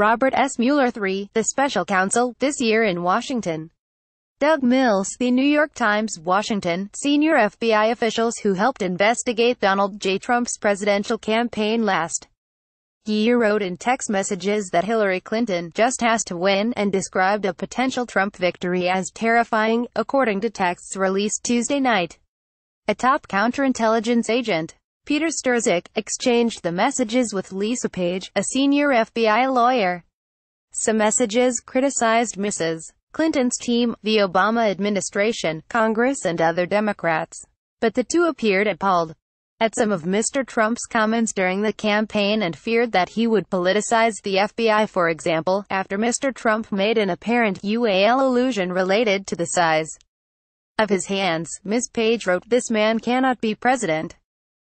Robert S. Mueller III, the special counsel, this year in Washington. Doug Mills, The New York Times, Washington, senior FBI officials who helped investigate Donald J. Trump's presidential campaign last year wrote in text messages that Hillary Clinton just has to win and described a potential Trump victory as terrifying, according to texts released Tuesday night. A top counterintelligence agent Peter Strzok, exchanged the messages with Lisa Page, a senior FBI lawyer. Some messages criticized Mrs. Clinton's team, the Obama administration, Congress and other Democrats. But the two appeared appalled at some of Mr. Trump's comments during the campaign and feared that he would politicize the FBI for example, after Mr. Trump made an apparent UAL allusion related to the size of his hands, Ms. Page wrote, This man cannot be president.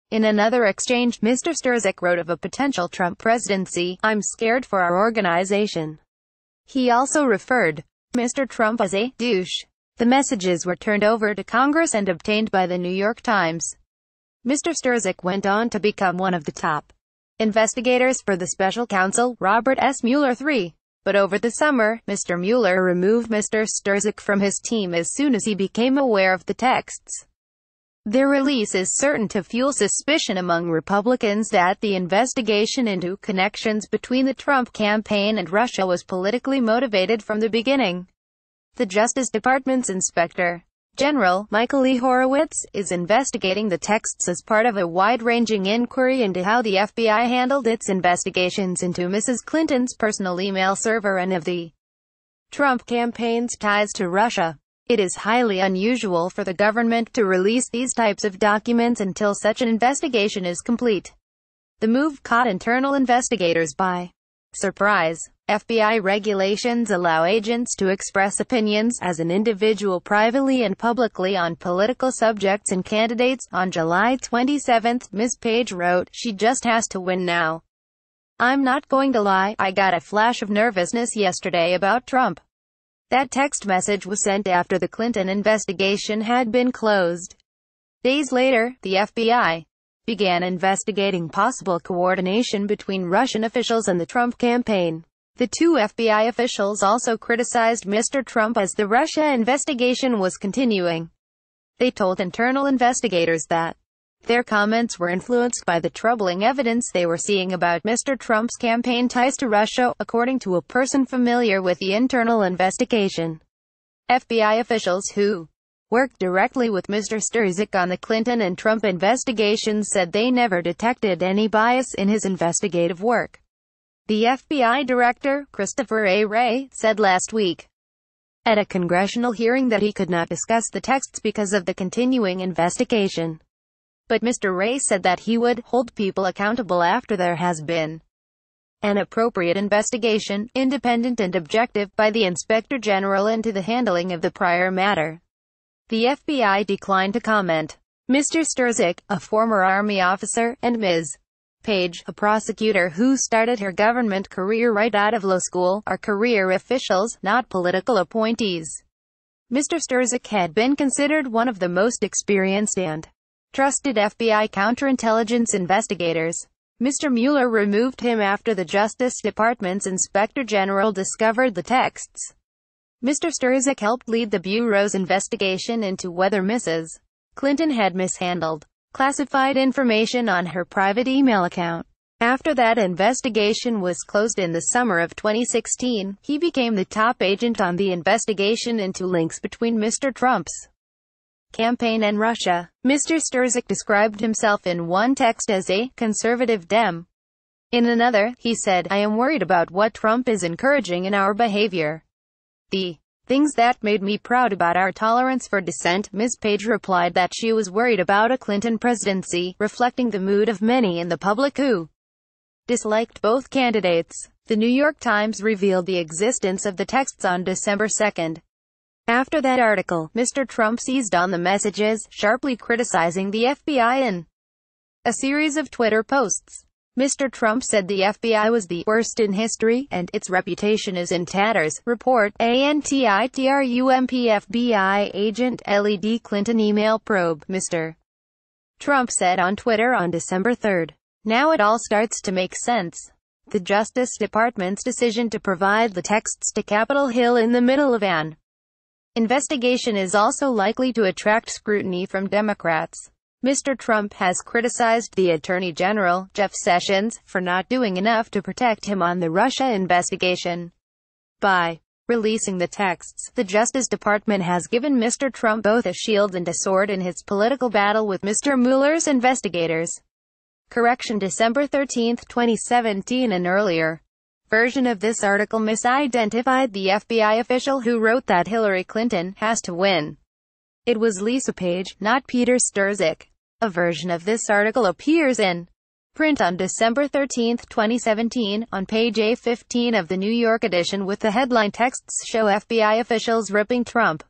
In another exchange, Mr. Sturzik wrote of a potential Trump presidency, I'm scared for our organization. He also referred Mr. Trump as a douche. The messages were turned over to Congress and obtained by the New York Times. Mr. Sturzik went on to become one of the top investigators for the special counsel, Robert S. Mueller III. But over the summer, Mr. Mueller removed Mr. Sturzik from his team as soon as he became aware of the texts. Their release is certain to fuel suspicion among Republicans that the investigation into connections between the Trump campaign and Russia was politically motivated from the beginning. The Justice Department's inspector, General Michael E. Horowitz, is investigating the texts as part of a wide-ranging inquiry into how the FBI handled its investigations into Mrs. Clinton's personal email server and of the Trump campaign's ties to Russia. It is highly unusual for the government to release these types of documents until such an investigation is complete. The move caught internal investigators by surprise. FBI regulations allow agents to express opinions as an individual privately and publicly on political subjects and candidates. On July 27, Ms. Page wrote, She just has to win now. I'm not going to lie, I got a flash of nervousness yesterday about Trump. That text message was sent after the Clinton investigation had been closed. Days later, the FBI began investigating possible coordination between Russian officials and the Trump campaign. The two FBI officials also criticized Mr. Trump as the Russia investigation was continuing. They told internal investigators that their comments were influenced by the troubling evidence they were seeing about Mr. Trump's campaign ties to Russia, according to a person familiar with the internal investigation. FBI officials who worked directly with Mr. Sturzik on the Clinton and Trump investigations said they never detected any bias in his investigative work. The FBI director, Christopher A. Wray, said last week at a congressional hearing that he could not discuss the texts because of the continuing investigation. But Mr. Ray said that he would hold people accountable after there has been an appropriate investigation, independent and objective, by the Inspector General into the handling of the prior matter. The FBI declined to comment. Mr. Sturzik, a former Army officer, and Ms. Page, a prosecutor who started her government career right out of law school, are career officials, not political appointees. Mr. Sturzik had been considered one of the most experienced and trusted FBI counterintelligence investigators. Mr. Mueller removed him after the Justice Department's Inspector General discovered the texts. Mr. Sturzik helped lead the Bureau's investigation into whether Mrs. Clinton had mishandled classified information on her private email account. After that investigation was closed in the summer of 2016, he became the top agent on the investigation into links between Mr. Trump's campaign and Russia. Mr. Sturzik described himself in one text as a conservative Dem. In another, he said, I am worried about what Trump is encouraging in our behavior. The things that made me proud about our tolerance for dissent, Ms. Page replied that she was worried about a Clinton presidency, reflecting the mood of many in the public who disliked both candidates. The New York Times revealed the existence of the texts on December 2. After that article, Mr. Trump seized on the messages, sharply criticizing the FBI in a series of Twitter posts. Mr. Trump said the FBI was the worst in history, and its reputation is in tatters. Report, ANTITRUMP FBI agent LED Clinton email probe, Mr. Trump said on Twitter on December 3. Now it all starts to make sense. The Justice Department's decision to provide the texts to Capitol Hill in the middle of an Investigation is also likely to attract scrutiny from Democrats. Mr. Trump has criticized the Attorney General, Jeff Sessions, for not doing enough to protect him on the Russia investigation. By releasing the texts, the Justice Department has given Mr. Trump both a shield and a sword in his political battle with Mr. Mueller's investigators. Correction December 13, 2017 and earlier version of this article misidentified the FBI official who wrote that Hillary Clinton has to win. It was Lisa Page, not Peter Strzok. A version of this article appears in print on December 13, 2017, on page A15 of the New York edition with the headline texts show FBI officials ripping Trump.